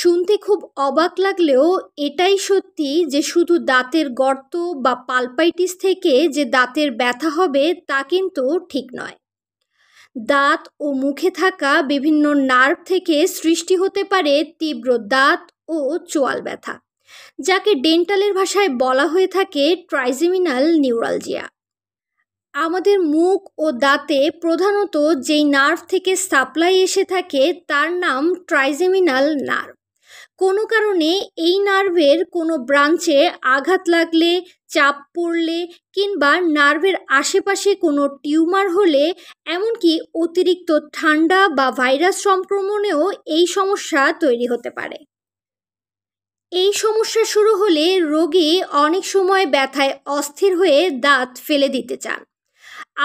শুনতে খুব অবাক লাগলেও এটাই সত্যি যে শুধু দাঁতের গর্ত বা পালপাইটিস থেকে যে দাঁতের ব্যথা হবে তা কিন্তু ঠিক নয় দাঁত ও মুখে থাকা বিভিন্ন নার্ভ থেকে সৃষ্টি হতে পারে তীব্র দাঁত ও চোয়াল ব্যথা যাকে ডেন্টালের ভাষায় বলা হয়ে থাকে ট্রাইজেমিনাল নিউরালজিয়া আমাদের মুখ ও দাঁতে প্রধানত যেই নার্ভ থেকে সাপ্লাই এসে থাকে তার নাম ট্রাইজেমিনাল নার্ভ কোনো কারণে এই নার্ভের কোনো ব্রাঞ্চে আঘাত লাগলে চাপ পড়লে কিংবা নার্ভের আশেপাশে কোনো টিউমার হলে এমনকি অতিরিক্ত ঠান্ডা বা ভাইরাস সংক্রমণেও এই সমস্যা তৈরি হতে পারে এই সমস্যা শুরু হলে রোগী অনেক সময় ব্যথায় অস্থির হয়ে দাঁত ফেলে দিতে চান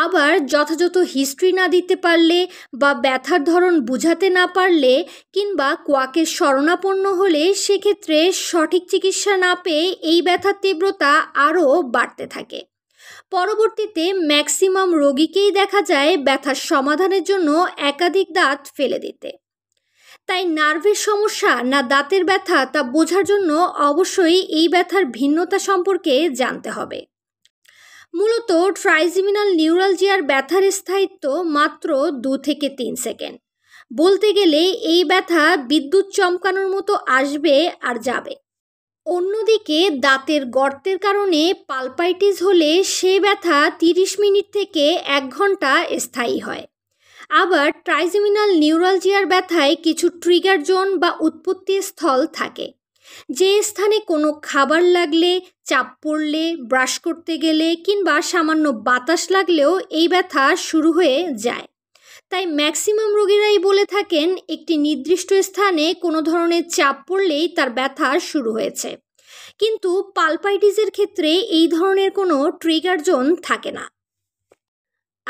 আবার যথাযথ হিস্ট্রি না দিতে পারলে বা ব্যথার ধরন বুঝাতে না পারলে কিংবা কোয়াকের শরণাপন্ন হলে সেক্ষেত্রে সঠিক চিকিৎসা না পেয়ে এই ব্যথার তীব্রতা আরও বাড়তে থাকে পরবর্তীতে ম্যাক্সিমাম রোগীকেই দেখা যায় ব্যথার সমাধানের জন্য একাধিক দাঁত ফেলে দিতে তাই নার্ভের সমস্যা না দাঁতের ব্যথা তা বোঝার জন্য অবশ্যই এই ব্যথার ভিন্নতা সম্পর্কে জানতে হবে মূলত ট্রাইজিমিনাল নিউরালজিয়ার ব্যথার স্থায়িত্ব মাত্র দু থেকে তিন সেকেন্ড বলতে গেলে এই ব্যথা বিদ্যুৎ চমকানোর মতো আসবে আর যাবে অন্যদিকে দাঁতের গর্তের কারণে পালপাইটিস হলে সে ব্যথা তিরিশ মিনিট থেকে এক ঘন্টা স্থায়ী হয় আবার ট্রাইজেমিনাল নিউরালজিয়ার ব্যথায় কিছু ট্রিগার জোন বা উৎপত্তি স্থল থাকে যে স্থানে কোনো খাবার লাগলে চাপ পড়লে ব্রাশ করতে গেলে কিংবা সামান্য বাতাস লাগলেও এই ব্যথা শুরু হয়ে যায় তাই ম্যাক্সিমাম রোগীরাই বলে থাকেন একটি নির্দিষ্ট স্থানে কোনো ধরনের চাপ পড়লেই তার ব্যথা শুরু হয়েছে কিন্তু পালপাইটিসের ক্ষেত্রে এই ধরনের কোনো ট্রিগার জোন থাকে না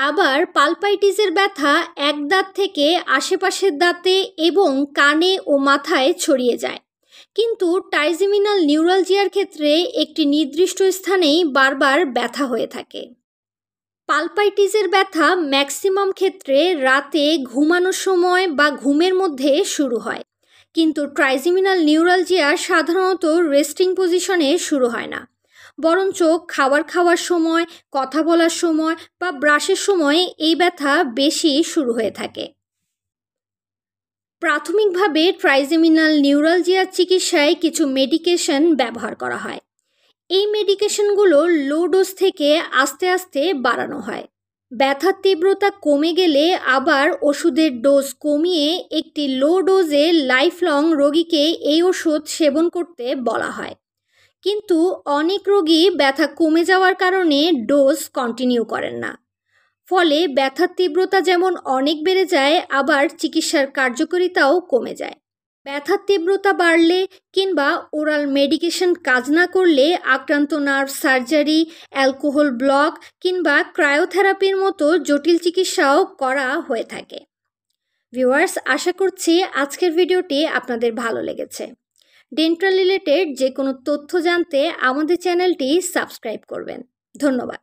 আবার পালপাইটিসের ব্যথা এক দাঁত থেকে আশেপাশের দাঁতে এবং কানে ও মাথায় ছড়িয়ে যায় কিন্তু টাইজেমিনাল নিউরালজিয়ার ক্ষেত্রে একটি নির্দিষ্ট স্থানেই বারবার ব্যথা হয়ে থাকে পালপাইটিসের ব্যথা ম্যাক্সিমাম ক্ষেত্রে রাতে ঘুমানোর সময় বা ঘুমের মধ্যে শুরু হয় কিন্তু ট্রাইজিমিনাল নিউরালজিয়া সাধারণত রেস্টিং পজিশনে শুরু হয় না বরঞ্চ খাবার খাওয়ার সময় কথা বলার সময় বা ব্রাশের সময় এই ব্যথা বেশি শুরু হয়ে থাকে প্রাথমিকভাবে ট্রাইজেমিনাল নিউরালজিয়ার চিকিৎসায় কিছু মেডিকেশন ব্যবহার করা হয় এই মেডিকেশনগুলো লো ডোজ থেকে আস্তে আস্তে বাড়ানো হয় ব্যথার তীব্রতা কমে গেলে আবার ওষুধের ডোজ কমিয়ে একটি লো ডোজে লাইফলং রোগীকে এই ওষুধ সেবন করতে বলা হয় কিন্তু অনেক রোগী ব্যথা কমে যাওয়ার কারণে ডোজ কন্টিনিউ করেন না ফলে ব্যথার তীব্রতা যেমন অনেক বেড়ে যায় আবার চিকিৎসার কার্যকারিতাও কমে যায় ব্যথার তীব্রতা বাড়লে কিংবা ওরাল মেডিকেশন কাজ না করলে আক্রান্ত নার্ভ সার্জারি অ্যালকোহল ব্লক কিংবা ক্রায়োথেরাপির মতো জটিল চিকিৎসাও করা হয়ে থাকে ভিউয়ার্স আশা করছি আজকের ভিডিওটি আপনাদের ভালো লেগেছে ডেন্টাল রিলেটেড যে কোনো তথ্য জানতে আমাদের চ্যানেলটি সাবস্ক্রাইব করবেন ধন্যবাদ